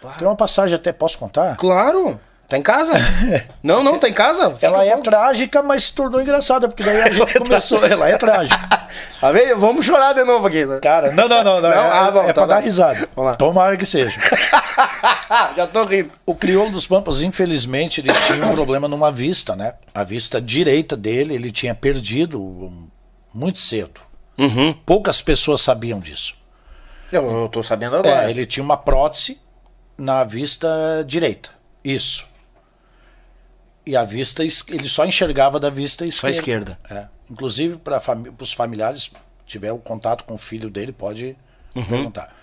Pá. Tem uma passagem até, posso contar? Claro. Tá em casa? não, não, tá em casa. Fica ela é trágica, mas se tornou engraçada, porque daí a gente é começou. Ela é trágica. tá vendo? Vamos chorar de novo aqui. Né? Cara, não, não, não. não, não é, ah, bom, é tá pra dar risada. Vamos lá. Tomara que seja. Já tô rindo. O crioulo dos Pampas, infelizmente, ele tinha um problema numa vista, né? A vista direita dele, ele tinha perdido muito cedo. Uhum. Poucas pessoas sabiam disso. Eu, eu tô sabendo agora. É, ele tinha uma prótese na vista direita. Isso. E a vista, ele só enxergava da vista esquerda. Só esquerda. É. Inclusive, para fami os familiares, tiver o um contato com o filho dele, pode uhum. perguntar.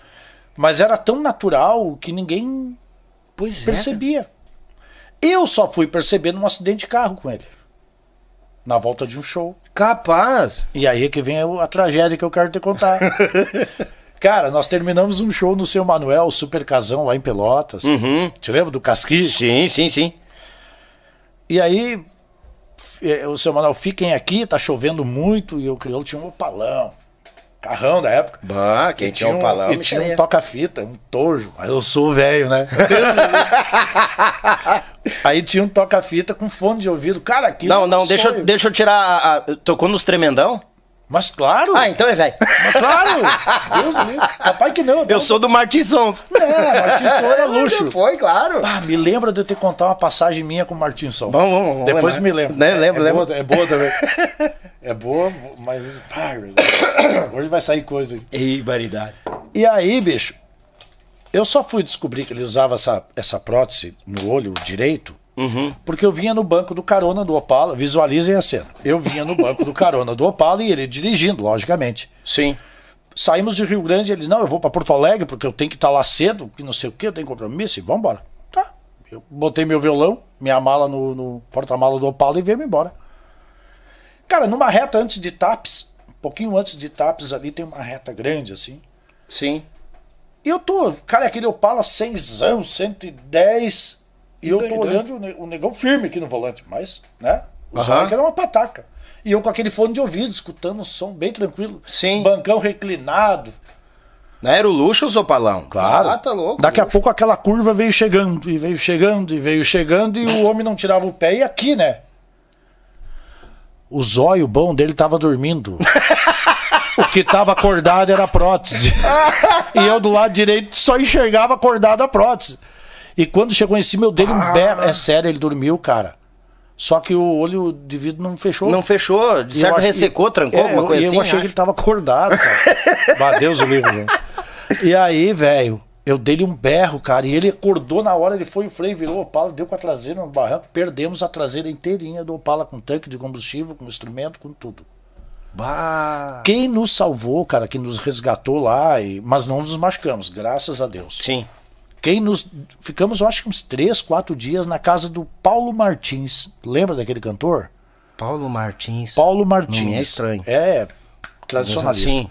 Mas era tão natural que ninguém pois é, percebia. É. Eu só fui perceber num acidente de carro com ele. Na volta de um show. Capaz! E aí é que vem a tragédia que eu quero te contar. Cara, nós terminamos um show no seu Manuel, Super Casão, lá em Pelotas. Uhum. Te lembra do Casqui? Sim, sim, sim. E aí, é, o seu Manuel, fiquem aqui, tá chovendo muito. E o Criolo tinha um palão, Carrão da época. Bah, quem tinha, um palão. E tinha um, toca-fita, um tojo. Mas eu sou velho, né? Aí tinha um toca-fita com fone de ouvido. Cara, aqui Não, não, deixa, deixa eu tirar. A, a, tocou nos tremendão? Mas claro. Ah, então é velho. Mas claro. Deus meu. Papai que não. Eu, eu sou do Martinson. É, Martinson era é luxo. Foi, claro. Ah, me lembra de eu ter contado uma passagem minha com o Martinsons. Vamos, vamos, vamos. Depois lembra. Né? me lembro. Né? Lembro, é, lembro. Boa, é boa também. é boa, mas... Pá, hoje vai sair coisa aí. Ei, baridade. E aí, bicho, eu só fui descobrir que ele usava essa, essa prótese no olho direito Uhum. Porque eu vinha no banco do carona do Opala, visualizem a cena. Eu vinha no banco do carona do Opala e ele dirigindo, logicamente. Sim. Saímos de Rio Grande, ele, não, eu vou para Porto Alegre porque eu tenho que estar tá lá cedo, que não sei o que, eu tenho compromisso e vamos embora. Tá. Eu botei meu violão, minha mala no, no porta-mala do Opala e veio embora. Cara, numa reta antes de TAPS, um pouquinho antes de TAPS ali tem uma reta grande assim. Sim. E eu tô, cara, aquele Opala 100, 110. E eu tô olhando o negão firme aqui no volante, mas, né? O som era uma pataca. E eu com aquele fone de ouvido, escutando o som bem tranquilo. Sim. Bancão reclinado. Não né, era o luxo, o Zopalão? Claro. Ah, tá louco. Daqui luxo. a pouco aquela curva veio chegando, e veio chegando, e veio chegando, e o homem não tirava o pé. E aqui, né? O zóio bom dele tava dormindo. o que tava acordado era a prótese. e eu do lado direito só enxergava acordada a prótese. E quando chegou em cima, eu dei um berro. Ah. É sério, ele dormiu, cara. Só que o olho de vidro não fechou. Não fechou, de certo ressecou, trancou, é, alguma coisa eu, assim. Eu achei acho. Né? que ele tava acordado, cara. Deus o livro, né? E aí, velho, eu dei-lhe um berro, cara. E ele acordou na hora, ele foi o freio, virou o Opala, deu com a traseira no barranco. Perdemos a traseira inteirinha do Opala com tanque de combustível, com instrumento, com tudo. Bah. Quem nos salvou, cara, que nos resgatou lá, e... mas não nos machucamos, graças a Deus. Sim. Quem nos ficamos, eu acho uns três, quatro dias na casa do Paulo Martins. Lembra daquele cantor? Paulo Martins. Paulo Martins. Não é estranho. É tradicionalista. Sim.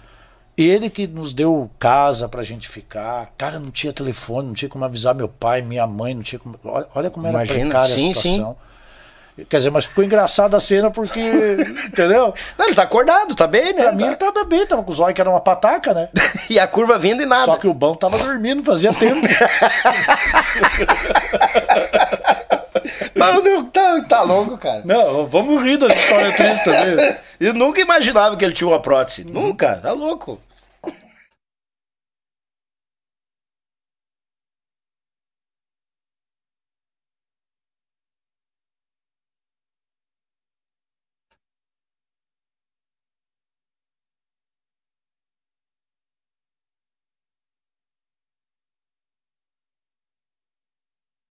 Ele que nos deu casa pra gente ficar. Cara, não tinha telefone, não tinha como avisar meu pai, minha mãe, não tinha como. Olha como era Imagina, precária sim, a situação. Sim. Quer dizer, mas ficou engraçada a cena porque. entendeu? Não, ele tá acordado, tá bem, né? Pra mim ele tava tá bem, tava com os olhos que era uma pataca, né? e a curva vindo e nada. Só que o bão tava dormindo, fazia tempo. Não, não, tá, tá longo, cara. Não, vamos rir das histórias tristes também. Né? Eu nunca imaginava que ele tinha uma prótese. Uhum. Nunca, tá louco.